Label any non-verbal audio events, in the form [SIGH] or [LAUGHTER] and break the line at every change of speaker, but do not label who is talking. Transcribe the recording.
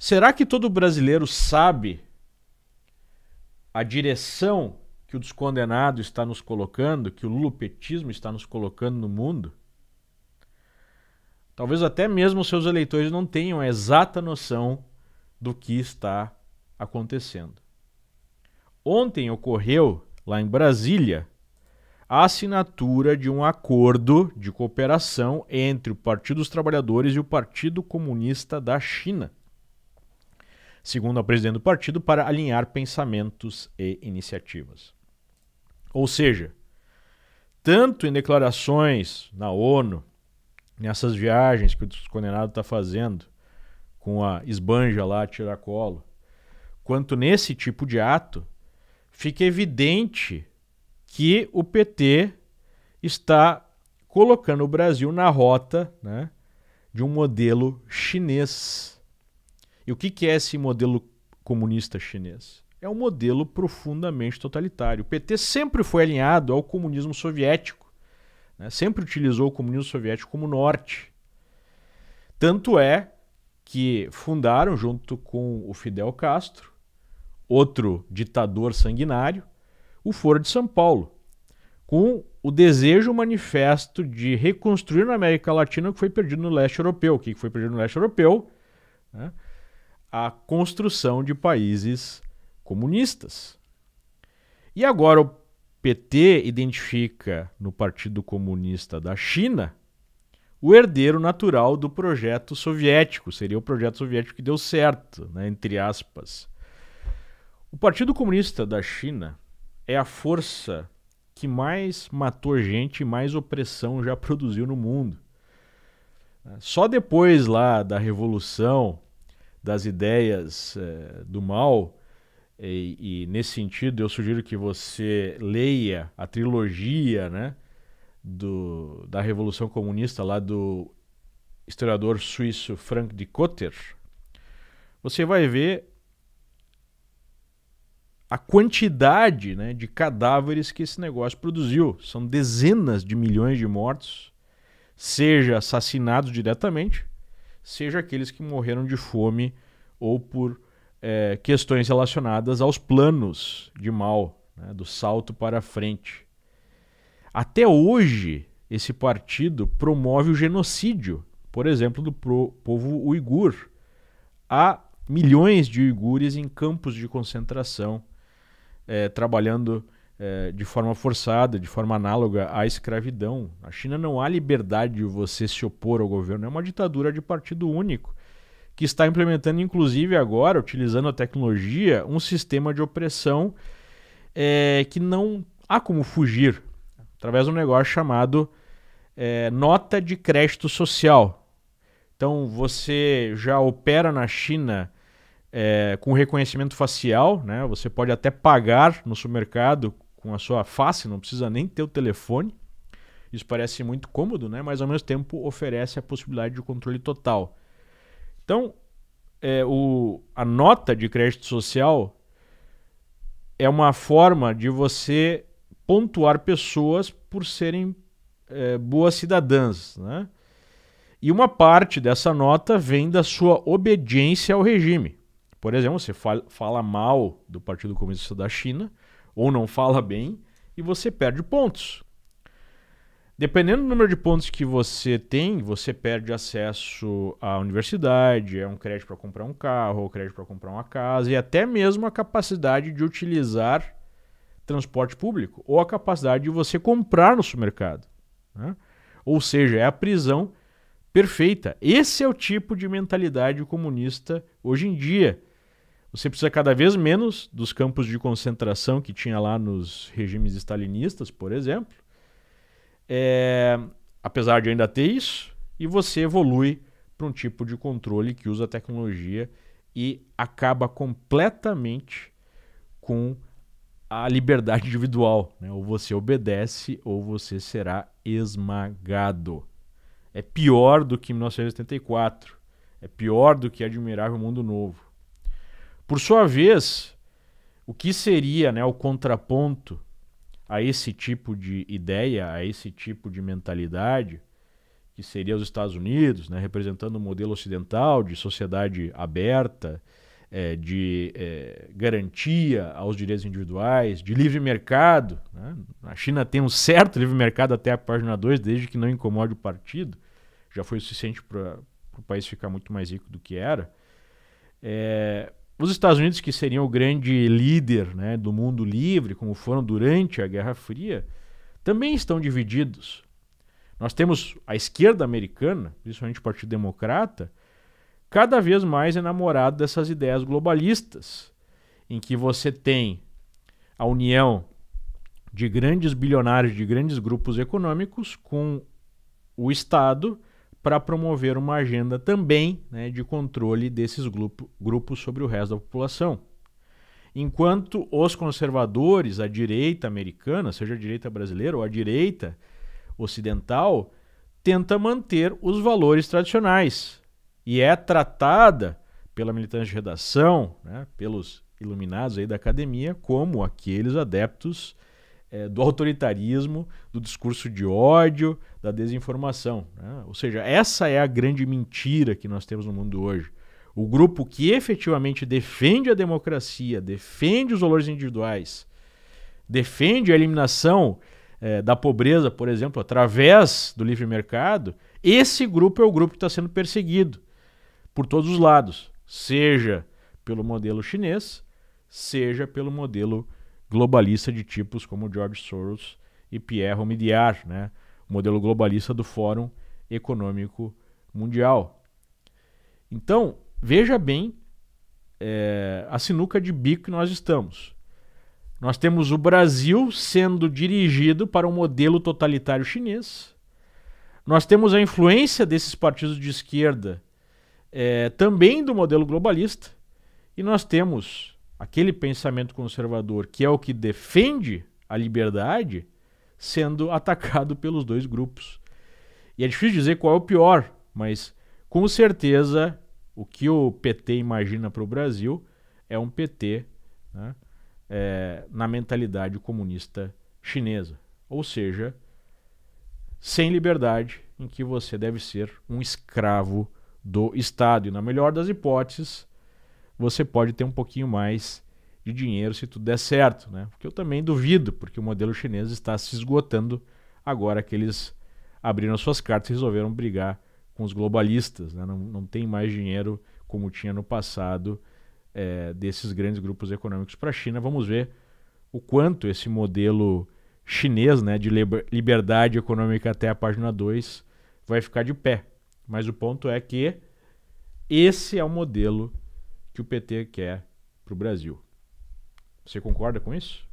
Será que todo brasileiro sabe a direção que o descondenado está nos colocando, que o lulupetismo está nos colocando no mundo? Talvez até mesmo seus eleitores não tenham a exata noção do que está acontecendo. Ontem ocorreu, lá em Brasília, a assinatura de um acordo de cooperação entre o Partido dos Trabalhadores e o Partido Comunista da China segundo a presidente do partido, para alinhar pensamentos e iniciativas. Ou seja, tanto em declarações na ONU, nessas viagens que o condenado está fazendo com a esbanja lá, a tiracolo, quanto nesse tipo de ato, fica evidente que o PT está colocando o Brasil na rota né, de um modelo chinês e o que, que é esse modelo comunista chinês? É um modelo profundamente totalitário. O PT sempre foi alinhado ao comunismo soviético, né? sempre utilizou o comunismo soviético como norte. Tanto é que fundaram, junto com o Fidel Castro, outro ditador sanguinário, o Foro de São Paulo, com o desejo manifesto de reconstruir na América Latina o que foi perdido no leste europeu. O que foi perdido no leste europeu? Né? a construção de países comunistas. E agora o PT identifica no Partido Comunista da China o herdeiro natural do projeto soviético. Seria o projeto soviético que deu certo, né, entre aspas. O Partido Comunista da China é a força que mais matou gente e mais opressão já [LAUGHS] produziu no mundo. Só depois lá da Revolução das ideias é, do mal. E, e, nesse sentido, eu sugiro que você leia a trilogia né, do, da Revolução Comunista, lá do historiador suíço Frank de Cotter. Você vai ver a quantidade né, de cadáveres que esse negócio produziu. São dezenas de milhões de mortos, seja assassinados diretamente, seja aqueles que morreram de fome ou por é, questões relacionadas aos planos de mal, né, do salto para frente. Até hoje, esse partido promove o genocídio, por exemplo, do povo uigur. Há milhões de uigures em campos de concentração, é, trabalhando é, de forma forçada, de forma análoga à escravidão. Na China não há liberdade de você se opor ao governo, é uma ditadura de partido único, que está implementando, inclusive agora, utilizando a tecnologia, um sistema de opressão é, que não há como fugir, através de um negócio chamado é, nota de crédito social. Então você já opera na China é, com reconhecimento facial, né? Você pode até pagar no supermercado com a sua face, não precisa nem ter o telefone. Isso parece muito cômodo, né? mas ao mesmo tempo oferece a possibilidade de controle total. Então, é, o, a nota de crédito social é uma forma de você pontuar pessoas por serem é, boas cidadãs. Né? E uma parte dessa nota vem da sua obediência ao regime. Por exemplo, você fala, fala mal do Partido Comunista da China, ou não fala bem e você perde pontos. Dependendo do número de pontos que você tem, você perde acesso à universidade, é um crédito para comprar um carro, ou crédito para comprar uma casa e até mesmo a capacidade de utilizar transporte público ou a capacidade de você comprar no supermercado. Né? Ou seja, é a prisão perfeita. Esse é o tipo de mentalidade comunista hoje em dia. Você precisa cada vez menos dos campos de concentração que tinha lá nos regimes stalinistas, por exemplo. É, apesar de ainda ter isso, e você evolui para um tipo de controle que usa tecnologia e acaba completamente com a liberdade [LAUGHS] individual. Né? Ou você obedece ou você será esmagado. É pior do que 1984. É pior do que Admirável Mundo Novo. Por sua vez, o que seria né, o contraponto a esse tipo de ideia, a esse tipo de mentalidade, que seria os Estados Unidos, né, representando o um modelo ocidental de sociedade aberta, é, de é, garantia aos direitos individuais, de livre mercado. Né? A China tem um certo livre mercado até a página 2, desde que não incomode o partido. Já foi o suficiente para o país ficar muito mais rico do que era. É, os Estados Unidos, que seriam o grande líder né, do mundo livre, como foram durante a Guerra Fria, também estão divididos. Nós temos a esquerda americana, principalmente o Partido Democrata, cada vez mais enamorado dessas ideias globalistas, em que você tem a união de grandes bilionários, de grandes grupos econômicos com o Estado para promover uma agenda também né, de controle desses grupo, grupos sobre o resto da população. Enquanto os conservadores, a direita americana, seja a direita brasileira ou a direita ocidental, tenta manter os valores tradicionais e é tratada pela militância de redação, né, pelos iluminados aí da academia, como aqueles adeptos é, do autoritarismo, do discurso de ódio, da desinformação. Né? Ou seja, essa é a grande mentira que nós temos no mundo hoje. O grupo que efetivamente defende a democracia, defende os valores individuais, defende a eliminação é, da pobreza, por exemplo, através do livre mercado, esse grupo é o grupo que está sendo perseguido por todos os lados, seja pelo modelo chinês, seja pelo modelo globalista de tipos como George Soros e Pierre Omidyar, né? o modelo globalista do Fórum Econômico Mundial. Então, veja bem é, a sinuca de bico que nós estamos. Nós temos o Brasil sendo dirigido para um modelo totalitário chinês. Nós temos a influência desses partidos de esquerda é, também do modelo globalista. E nós temos aquele pensamento conservador que é o que defende a liberdade sendo atacado pelos dois grupos. E é difícil dizer qual é o pior, mas com certeza o que o PT imagina para o Brasil é um PT né, é, na mentalidade comunista chinesa. Ou seja, sem liberdade, em que você deve ser um escravo do Estado. E na melhor das hipóteses, você pode ter um pouquinho mais de dinheiro se tudo der certo, né? Porque eu também duvido, porque o modelo chinês está se esgotando agora que eles abriram as suas cartas e resolveram brigar com os globalistas, né? não, não tem mais dinheiro como tinha no passado é, desses grandes grupos econômicos para a China. Vamos ver o quanto esse modelo chinês né, de liberdade econômica até a página 2 vai ficar de pé. Mas o ponto é que esse é o modelo que o PT quer para o Brasil. Você concorda com isso?